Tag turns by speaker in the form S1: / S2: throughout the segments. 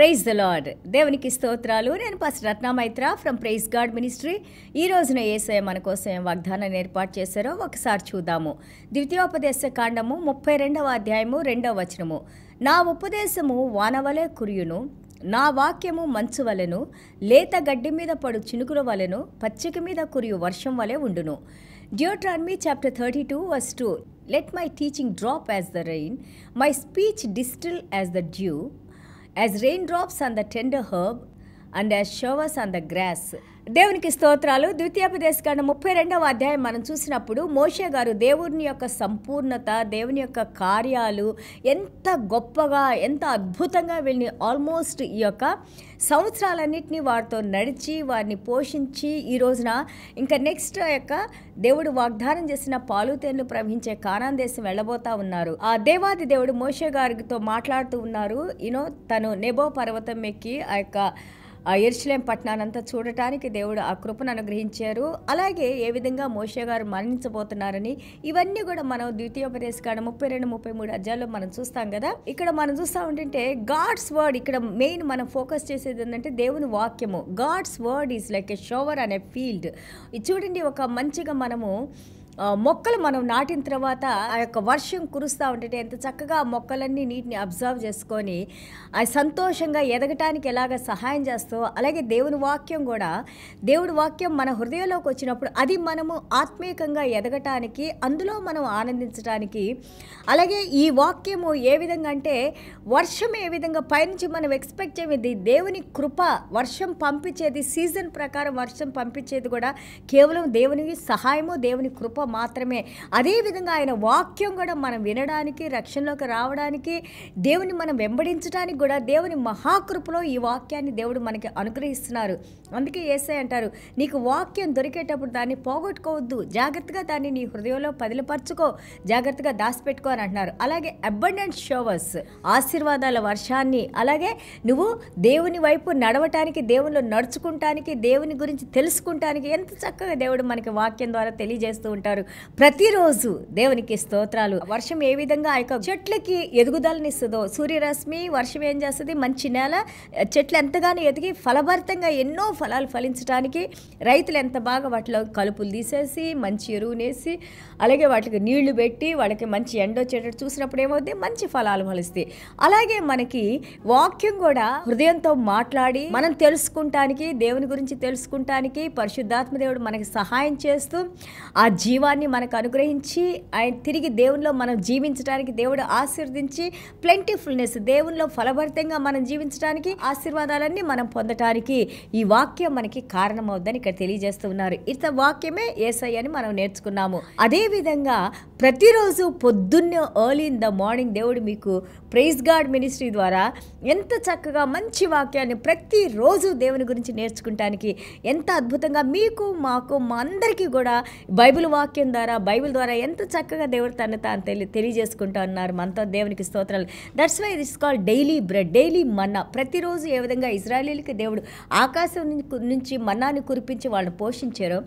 S1: Praise the lord దేవునికి స్తోత్రాలు నేను pastor Ratnamaitra from praise God ministry ఈ రోజున ఏసయ మన కోసం వాగ్దానాన్ని ఏర్పాటు చేశారో ఒకసారి చూద్దాము ద్వితీయోపదేశ కాండము ముప్పై రెండవ అధ్యాయము రెండవ వచనము నా ఉపదేశము వానవలే కురియును నా వాక్యము మంచు వలెను లేత గడ్డి మీద పడు చినుకుల వలెను పచ్చిక మీద కురియు వర్షం వలె ఉండును Deuteronomy chapter thirty two verse two let my teaching drop as the rain my speech distil as the dew As raindrops on the tender herb and షోవస్ ఆన్ ద గ్రాస్ దేవునికి స్తోత్రాలు ద్వితీయోపదేశకాండ ముప్పై రెండవ అధ్యాయం మనం చూసినప్పుడు మోషే గారు దేవుని యొక్క సంపూర్ణత దేవుని యొక్క కార్యాలు ఎంత గొప్పగా ఎంత అద్భుతంగా వీళ్ళని ఆల్మోస్ట్ ఈ యొక్క సంవత్సరాలన్నింటినీ వారితో నడిచి వారిని పోషించి ఈ రోజున ఇంకా నెక్స్ట్ యొక్క దేవుడు వాగ్దానం చేసిన పాలుతేన్లు ప్రవహించే కానాన్ దేశం వెళ్ళబోతా ఉన్నారు ఆ దేవాది దేవుడు మోషే గారితో మాట్లాడుతూ ఉన్నారు యూనో తను నెబో పర్వతం ఎక్కి ఆ యొక్క ఎరుచలేం పట్టణానంతా చూడటానికి దేవుడు ఆ కృపను అనుగ్రహించారు అలాగే ఏ విధంగా మోషే గారు మరణించబోతున్నారని ఇవన్నీ కూడా మనం ద్వితీయోపదేశ కాడ ముప్పై రెండు ముప్పై మూడు అధ్యాయాల్లో మనం చూస్తాం కదా ఇక్కడ మనం చూస్తా ఉంటే గాడ్స్ వర్డ్ ఇక్కడ మెయిన్ మనం ఫోకస్ చేసేది ఏంటంటే దేవుని వాక్యము God's word is like a shower అనే ఫీల్డ్ చూడండి ఒక మంచిగా మనము మొక్కలు మనం నాటిన తర్వాత ఆ యొక్క వర్షం కురుస్తూ ఉంటే ఎంత చక్కగా మొక్కలన్నీ నీటిని అబ్జర్వ్ చేసుకొని అది సంతోషంగా ఎదగటానికి ఎలాగ సహాయం చేస్తో అలాగే దేవుని వాక్యం కూడా దేవుడి వాక్యం మన హృదయంలోకి వచ్చినప్పుడు అది మనము ఆత్మీయంగా ఎదగటానికి అందులో మనం ఆనందించడానికి అలాగే ఈ వాక్యము ఏ విధంగా అంటే వర్షం ఏ విధంగా పైనుంచి మనం ఎక్స్పెక్ట్ చేయది దేవుని కృప వర్షం పంపించేది సీజన్ ప్రకారం వర్షం పంపించేది కూడా కేవలం దేవుని సహాయము దేవుని కృప మాత్రమే అదేవిధంగా ఆయన వాక్యం కూడా మనం వినడానికి రక్షణలోకి రావడానికి దేవుని మనం వెంబడించడానికి కూడా దేవుని మహాకృపలో ఈ వాక్యాన్ని దేవుడు మనకి అనుగ్రహిస్తున్నారు అందుకే ఏసై అంటారు నీకు వాక్యం దొరికేటప్పుడు దాన్ని పోగొట్టుకోవద్దు జాగ్రత్తగా దాన్ని నీ హృదయంలో పదిలపరచుకో జాగ్రత్తగా దాచిపెట్టుకో అని అంటున్నారు అలాగే అబండెంట్ షోవర్స్ ఆశీర్వాదాల వర్షాన్ని అలాగే నువ్వు దేవుని వైపు నడవటానికి దేవునిలో నడుచుకుంటానికి దేవుని గురించి తెలుసుకుంటానికి ఎంత చక్కగా దేవుడు మనకి వాక్యం ద్వారా తెలియజేస్తూ ఉంటారు ఉంటారు ప్రతిరోజు దేవునికి స్తోత్రాలు వర్షం ఏ విధంగా ఆ యొక్క చెట్లకి ఎదుగుదలనిస్తుందో సూర్యరశ్మి వర్షం ఏం చేస్తుంది మంచి నెల చెట్లు ఎంతగానో ఎదిగి ఫలభరితంగా ఎన్నో ఫలాలు ఫలించడానికి రైతులు ఎంత బాగా వాటిలో కలుపులు తీసేసి మంచి ఎరువునేసి అలాగే వాటికి నీళ్లు పెట్టి వాళ్ళకి మంచి ఎండ వచ్చేటట్టు చూసినప్పుడు ఏమవుతుంది మంచి ఫలాలు ఫలిస్తాయి అలాగే మనకి వాక్యం కూడా హృదయంతో మాట్లాడి మనం తెలుసుకుంటానికి దేవుని గురించి తెలుసుకుంటానికి పరిశుద్ధాత్మ దేవుడు మనకి సహాయం చేస్తూ ఆ జీవ జీవాన్ని మనకు అనుగ్రహించి ఆయన తిరిగి దేవునిలో మనం జీవించడానికి దేవుడు ఆశీర్వదించి ప్లెంటిఫుల్నెస్ దేవునిలో ఫలభరితంగా మనం జీవించడానికి ఆశీర్వాదాలన్నీ మనం పొందటానికి ఈ వాక్యం మనకి కారణమవుద్దని ఇక్కడ తెలియజేస్తూ ఉన్నారు వాక్యమే ఏసై అని మనం నేర్చుకున్నాము అదేవిధంగా ప్రతిరోజు పొద్దున్నే ఎర్లీ ఇన్ ద మార్నింగ్ దేవుడు మీకు ప్రైజ్ గాడ్ మినిస్ట్రీ ద్వారా ఎంత చక్కగా మంచి వాక్యాన్ని ప్రతిరోజు దేవుని గురించి నేర్చుకుంటానికి ఎంత అద్భుతంగా మీకు మాకు మా అందరికీ కూడా బైబిల్ వాక్యం వాక్యం ద్వారా బైబిల్ ద్వారా ఎంత చక్కగా దేవుడు తను తాను తెలి తెలియజేసుకుంటా ఉన్నారు మనతో దేవునికి స్తోత్రాలు that's why this call daily bread daily manna ప్రతిరోజు ఏ విధంగా ఇజ్రాయలీలకి దేవుడు ఆకాశం నుంచి మన్నాని కురిపించి వాళ్ళని పోషించారో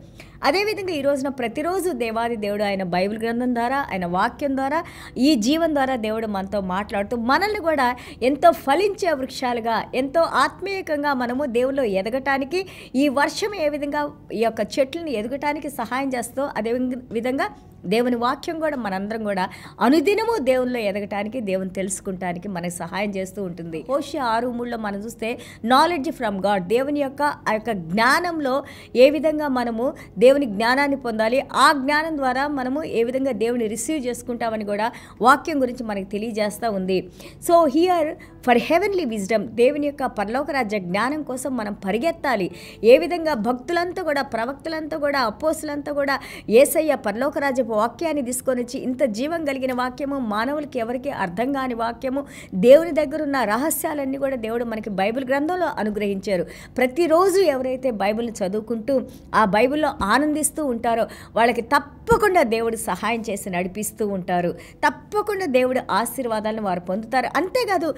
S1: అదేవిధంగా ఈ రోజున ప్రతిరోజు దేవాది దేవుడు ఆయన బైబిల్ గ్రంథం ద్వారా ఆయన వాక్యం ద్వారా ఈ జీవం ద్వారా దేవుడు మనతో మాట్లాడుతూ మనల్ని కూడా ఎంతో ఫలించే వృక్షాలుగా ఎంతో ఆత్మీయకంగా మనము దేవుల్లో ఎదగటానికి ఈ వర్షం ఏ విధంగా ఈ యొక్క చెట్లను ఎదగటానికి సహాయం చేస్తూ అదే విధంగా దేవుని వాక్యం కూడా మనందరం కూడా అనుదినము దేవునిలో ఎదగటానికి దేవుని తెలుసుకుంటానికి మనకు సహాయం చేస్తూ ఉంటుంది పోషి ఆరు మూడులో మనం చూస్తే నాలెడ్జ్ ఫ్రమ్ గాడ్ దేవుని యొక్క ఆ యొక్క జ్ఞానంలో ఏ విధంగా మనము దేవుని జ్ఞానాన్ని పొందాలి ఆ జ్ఞానం ద్వారా మనము ఏ విధంగా దేవుని రిసీవ్ చేసుకుంటామని కూడా వాక్యం గురించి మనకు తెలియజేస్తూ ఉంది so here for heavenly wisdom దేవుని యొక్క పరలోక రాజ్య జ్ఞానం కోసం మనం పరిగెత్తాలి ఏ విధంగా భక్తులంతా కూడా ప్రవక్తులంతా కూడా అపోసులంతా కూడా ఏసయ్య పరలోక వాక్యాన్ని తీసుకొని వచ్చి ఇంత జీవం కలిగిన వాక్యము మానవులకి ఎవరికి అర్థం కాని వాక్యము దేవుని దగ్గర ఉన్న రహస్యాలన్నీ కూడా దేవుడు మనకి బైబిల్ గ్రంథంలో అనుగ్రహించారు ప్రతిరోజు ఎవరైతే బైబిల్ని చదువుకుంటూ ఆ బైబిల్లో ఆనందిస్తూ ఉంటారో వాళ్ళకి తప్ప తప్పకుండా దేవుడు సహాయం చేసి నడిపిస్తూ ఉంటారు తప్పకుండా దేవుడు ఆశీర్వాదాలను వారు పొందుతారు అంతేకాదు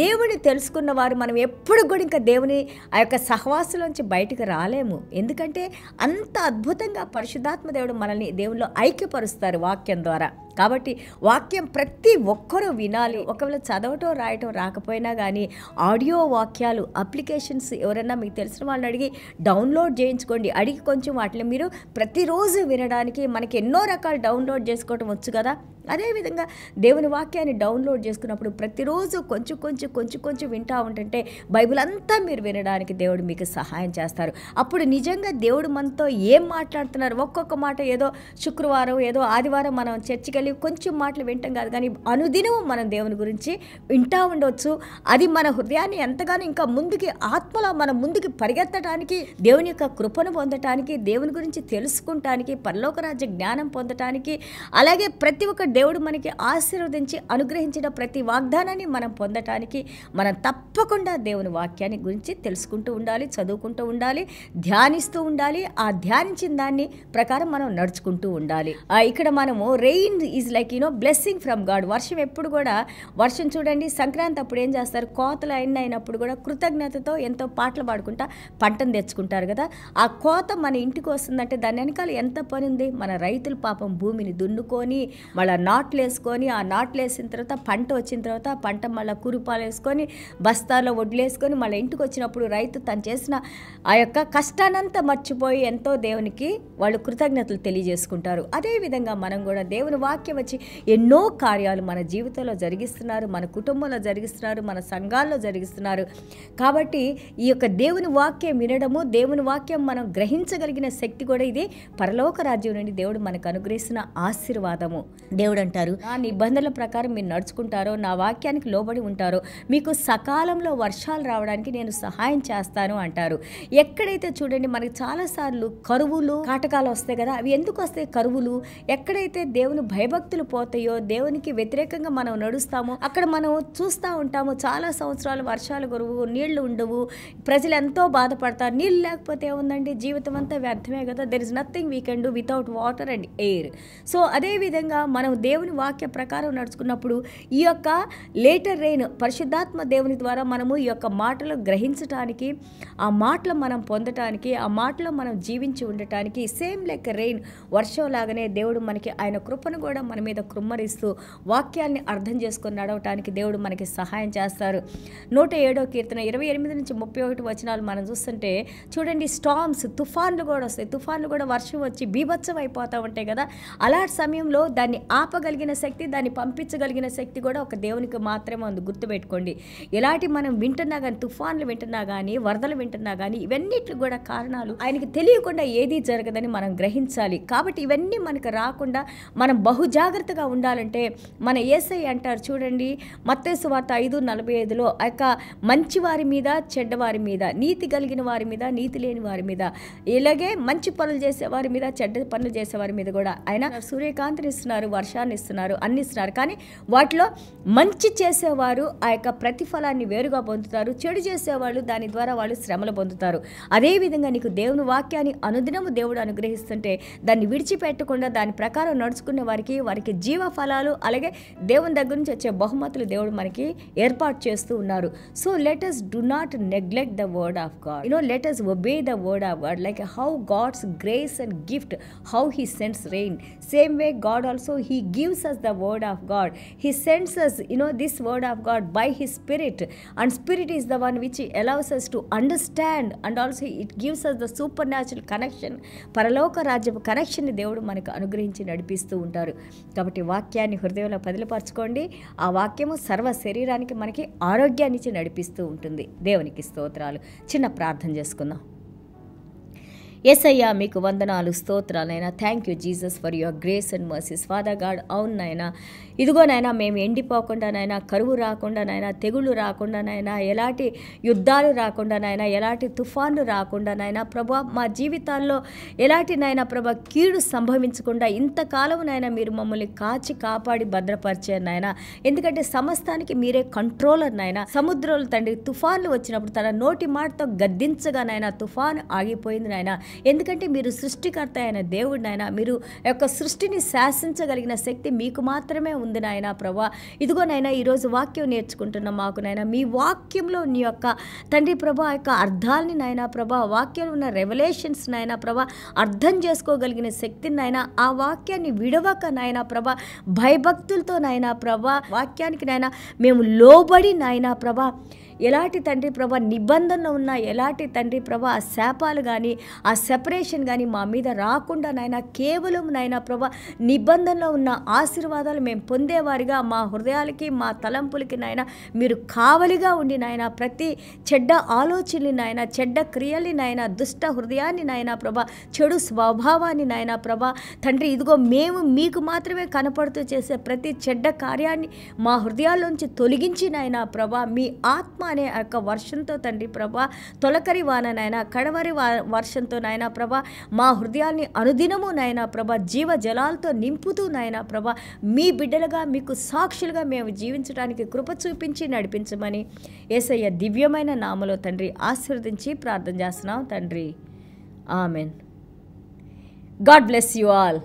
S1: దేవుని తెలుసుకున్న వారు మనం ఎప్పుడు కూడా ఇంకా దేవుని ఆ యొక్క సహవాసులోంచి బయటకు రాలేము ఎందుకంటే అంత అద్భుతంగా పరిశుధాత్మ దేవుడు మనల్ని దేవుల్లో ఐక్యపరుస్తారు వాక్యం ద్వారా కాబట్టి వాక్యం ప్రతి ఒక్కరూ వినాలి ఒకవేళ చదవటం రాయటం రాకపోయినా కానీ ఆడియో వాక్యాలు అప్లికేషన్స్ ఎవరైనా మీకు తెలిసిన వాళ్ళని అడిగి డౌన్లోడ్ చేయించుకోండి అడిగి కొంచెం వాటిని మీరు ప్రతిరోజు వినడానికి మనకి ఎన్నో రకాలు డౌన్లోడ్ చేసుకోవటం వచ్చు కదా అదేవిధంగా దేవుని వాక్యాన్ని డౌన్లోడ్ చేసుకున్నప్పుడు ప్రతిరోజు కొంచెం కొంచెం కొంచెం కొంచెం వింటూ ఉంటుంటే బైబిల్ అంతా మీరు వినడానికి దేవుడు మీకు సహాయం చేస్తారు అప్పుడు నిజంగా దేవుడు మనతో ఏం మాట్లాడుతున్నారు ఒక్కొక్క మాట ఏదో శుక్రవారం ఏదో ఆదివారం మనం చర్చకి వెళ్ళి కొంచెం మాటలు వింటాం కాదు కానీ అనుదినము మనం దేవుని గురించి వింటూ ఉండవచ్చు అది మన హృదయాన్ని ఎంతగానో ఇంకా ముందుకి ఆత్మలో మనం ముందుకి పరిగెత్తడానికి దేవుని యొక్క కృపను పొందటానికి దేవుని గురించి తెలుసుకుంటానికి పరలోకరాజ్య జ్ఞానం పొందటానికి అలాగే ప్రతి ఒక్క దేవుడు మనకి ఆశీర్వదించి అనుగ్రహించిన ప్రతి వాగ్దానాన్ని మనం పొందటానికి మనం తప్పకుండా దేవుని వాక్యాన్ని గురించి తెలుసుకుంటూ ఉండాలి చదువుకుంటూ ఉండాలి ధ్యానిస్తూ ఉండాలి ఆ ధ్యానించిన దాన్ని ప్రకారం మనం నడుచుకుంటూ ఉండాలి ఇక్కడ మనము rain is like you know blessing from God వర్షం ఎప్పుడు కూడా వర్షం చూడండి సంక్రాంతి అప్పుడు ఏం చేస్తారు కోతలు అయిన అయినప్పుడు కూడా కృతజ్ఞతతో ఎంతో పాటలు పాడుకుంటా పంటను తెచ్చుకుంటారు కదా ఆ కోత మన ఇంటికి వస్తుందంటే దాని వెనకాల ఎంత పని ఉంది మన రైతులు పాపం భూమిని దున్నుకొని వాళ్ళ నాట్లు వేసుకొని ఆ నాట్లు వేసిన తర్వాత పంట వచ్చిన తర్వాత పంట మళ్ళీ కురుపాలు వేసుకొని బస్తాలో వడ్లేసుకొని మళ్ళీ ఇంటికి వచ్చినప్పుడు రైతు తను చేసిన ఆ యొక్క కష్టానంతా మర్చిపోయి ఎంతో దేవునికి వాళ్ళు కృతజ్ఞతలు తెలియజేసుకుంటారు అదేవిధంగా మనం కూడా దేవుని వాక్యం వచ్చి ఎన్నో కార్యాలు మన జీవితంలో జరిగిస్తున్నారు మన కుటుంబంలో జరిగిస్తున్నారు మన సంఘాల్లో జరిగిస్తున్నారు కాబట్టి ఈ యొక్క దేవుని వాక్యం వినడము దేవుని వాక్యం మనం గ్రహించగలిగిన శక్తి కూడా ఇది పరలోక రాజ్యం నుండి దేవుడు మనకు అనుగ్రహిస్తున్న ఆశీర్వాదము దేవుడు దేవుడు అంటారు నా నిబంధనల ప్రకారం మీరు నడుచుకుంటారో నా వాక్యానికి లోబడి ఉంటారో మీకు సకాలంలో వర్షాలు రావడానికి నేను సహాయం చేస్తాను అంటారు ఎక్కడైతే చూడండి మనకి చాలాసార్లు కరువులు కాటకాలు వస్తాయి కదా అవి ఎందుకు వస్తాయి కరువులు ఎక్కడైతే దేవుని భయభక్తులు పోతాయో దేవునికి వ్యతిరేకంగా మనం నడుస్తామో అక్కడ మనం చూస్తూ ఉంటాము చాలా సంవత్సరాలు వర్షాలు గురువు నీళ్లు ఉండవు ప్రజలు ఎంతో బాధపడతారు నీళ్ళు లేకపోతే ఏముందండి జీవితం అంతా వ్యర్థమే కదా there is nothing we can do without water and air so అదేవిధంగా మనం దేవుని వాక్య ప్రకారం నడుచుకున్నప్పుడు ఈ యొక్క లేటర్ రెయిన్ పరిశుద్ధాత్మ దేవుని ద్వారా మనము ఈ యొక్క మాటలు గ్రహించటానికి ఆ మాటలు మనం పొందటానికి ఆ మాటలో మనం జీవించి ఉండటానికి సేమ్ లైక్ రెయిన్ వర్షం లాగానే దేవుడు మనకి ఆయన కృపను కూడా మన మీద కృమ్మరిస్తూ వాక్యాన్ని అర్థం చేసుకొని నడవటానికి దేవుడు మనకి సహాయం చేస్తారు నూట ఏడో కీర్తన ఇరవై ఎనిమిది నుంచి ముప్పై ఒకటి వచనాలు మనం చూస్తుంటే చూడండి స్టామ్స్ తుఫాన్లు కూడా వస్తాయి తుఫాన్లు కూడా వర్షం వచ్చి బీభత్సం అయిపోతూ ఉంటాయి కదా అలాంటి సమయంలో దాన్ని ఆ ఆపగలిగిన శక్తి దాన్ని పంపించగలిగిన శక్తి కూడా ఒక దేవునికి మాత్రమే ఉంది గుర్తుపెట్టుకోండి ఎలాంటి మనం వింటున్నా కానీ తుఫాన్లు వింటున్నా కానీ వరదలు వింటున్నా కానీ ఇవన్నిటికి కూడా కారణాలు ఆయనకి తెలియకుండా ఏది జరగదని మనం గ్రహించాలి కాబట్టి ఇవన్నీ మనకు రాకుండా మనం బహు జాగ్రత్తగా ఉండాలంటే మన ఏసై అంటారు చూడండి మత్తేసు వార్త ఐదు నలభై ఐదులో ఆ యొక్క మంచి వారి మీద చెడ్డవారి మీద నీతి కలిగిన వారి మీద నీతి లేని వారి మీద ఇలాగే మంచి పనులు చేసే వారి మీద చెడ్డ పనులు చేసే వారి మీద కూడా ఆయన సూర్యకాంతిని ఇస్తున్నారు వర్షాలు ఫలాన్ని ఇస్తున్నారు అన్ని ఇస్తున్నారు కానీ వాటిలో మంచి చేసేవారు ఆ యొక్క ప్రతిఫలాన్ని వేరుగా పొందుతారు చెడు చేసేవాళ్ళు దాని ద్వారా వాళ్ళు శ్రమలు పొందుతారు అదేవిధంగా నీకు దేవుని వాక్యాన్ని అనుదినము దేవుడు అనుగ్రహిస్తుంటే దాన్ని విడిచిపెట్టకుండా దాని ప్రకారం నడుచుకునే వారికి వారికి జీవ ఫలాలు అలాగే దేవుని దగ్గర నుంచి వచ్చే బహుమతులు దేవుడు మనకి ఏర్పాటు చేస్తూ ఉన్నారు so let us do not neglect the word of God you know let us obey the word of God like how God's grace and gift how he sends rain same way God also he gives us the word of God. He sends us, you know, this word of God by His Spirit. And Spirit is the one which allows us to understand and also it gives us the supernatural connection. పరలోక రాజ్యపు కనెక్షన్ని దేవుడు మనకు అనుగ్రహించి నడిపిస్తూ ఉంటారు కాబట్టి వాక్యాన్ని హృదయంలో పదిలపరచుకోండి ఆ వాక్యము సర్వ శరీరానికి మనకి ఆరోగ్యాన్ని ఇచ్చి నడిపిస్తూ ఉంటుంది దేవునికి స్తోత్రాలు చిన్న ప్రార్థన చేసుకుందాం ఎస్ అయ్యా మీకు వందనాలు స్తోత్రాలైనా thank you Jesus for your grace and mercies Father God అవునైనా ఇదిగోనైనా మేము ఎండిపోకుండానైనా కరువు రాకుండానైనా తెగుళ్ళు రాకుండానైనా ఎలాంటి యుద్ధాలు రాకుండానైనా ఎలాంటి తుఫాన్లు రాకుండానైనా ప్రభా మా జీవితాల్లో ఎలాంటినైనా ప్రభా కీడు సంభవించకుండా ఇంతకాలమునైనా మీరు మమ్మల్ని కాచి కాపాడి భద్రపరిచేనైనా ఎందుకంటే సమస్తానికి మీరే కంట్రోలర్ నాయన సముద్రాలు తండ్రి తుఫాన్లు వచ్చినప్పుడు తన నోటి మాటతో గద్దించగానైనా తుఫాన్ ఆగిపోయింది నాయన ఎందుకంటే మీరు సృష్టికర్త అయిన దేవుడు నాయన మీరు యొక్క సృష్టిని శాసించగలిగిన శక్తి మీకు మాత్రమే ఉంది నాయన ప్రభా ఇదిగో నాయన ఈరోజు వాక్యం నేర్చుకుంటున్న మాకు నాయన మీ వాక్యంలో నీ యొక్క తండ్రి ప్రభా యొక్క అర్థాలని నాయన ప్రభా వాక్యంలో ఉన్న రెవలేషన్స్ నాయన ప్రభా అర్థం చేసుకోగలిగిన శక్తిని నాయన ఆ వాక్యాన్ని విడవక నాయన ప్రభా భయభక్తులతో నాయన ప్రభా వాక్యానికి నాయన మేము లోబడి నాయన ప్రభా ఎలాంటి తండ్రి ప్రభ నిబంధనలో ఉన్న ఎలాంటి తండ్రి ప్రభ ఆ శాపాలు కానీ ఆ సెపరేషన్ కానీ మా మీద రాకుండా నాయన కేవలం నాయన ప్రభ నిబంధనలో ఉన్న ఆశీర్వాదాలు మేము పొందేవారిగా మా హృదయాలకి మా తలంపులకి నాయన మీరు కావలిగా ఉండి నాయన ప్రతి చెడ్డ ఆలోచనని నాయన చెడ్డ క్రియల్ని నాయన దుష్ట హృదయాన్ని నాయన ప్రభ చెడు స్వభావాన్ని నాయన ప్రభ తండ్రి ఇదిగో మేము మీకు మాత్రమే కనపడుతూ చేసే ప్రతి చెడ్డ కార్యాన్ని మా హృదయాల్లోంచి తొలగించి నాయన ప్రభ మీ ఆత్మ అనే యొక్క వర్షంతో తండ్రి ప్రభా తొలకరి వాన నాయన కడవరి వర్షంతో నాయన ప్రభా మా హృదయాన్ని అనుదినము నాయన ప్రభా జీవ జలాలతో నింపుతూ నాయన ప్రభా మీ బిడ్డలుగా మీకు సాక్షులుగా మేము జీవించడానికి కృప చూపించి నడిపించమని ఏసయ్య దివ్యమైన నామలో తండ్రి ఆశీర్వదించి ప్రార్థన చేస్తున్నాం తండ్రి amen God bless you all